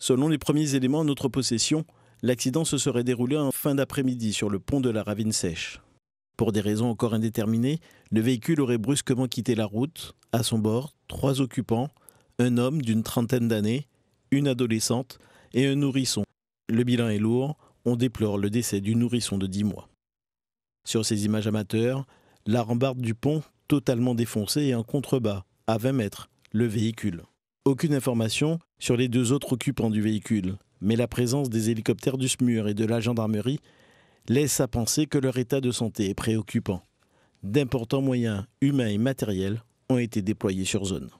Selon les premiers éléments en notre possession, l'accident se serait déroulé en fin d'après-midi sur le pont de la Ravine Sèche. Pour des raisons encore indéterminées, le véhicule aurait brusquement quitté la route. À son bord, trois occupants, un homme d'une trentaine d'années, une adolescente et un nourrisson. Le bilan est lourd, on déplore le décès du nourrisson de 10 mois. Sur ces images amateurs, la rambarde du pont totalement défoncée et en contrebas, à 20 mètres, le véhicule aucune information sur les deux autres occupants du véhicule, mais la présence des hélicoptères du SMUR et de la gendarmerie laisse à penser que leur état de santé est préoccupant. D'importants moyens humains et matériels ont été déployés sur zone.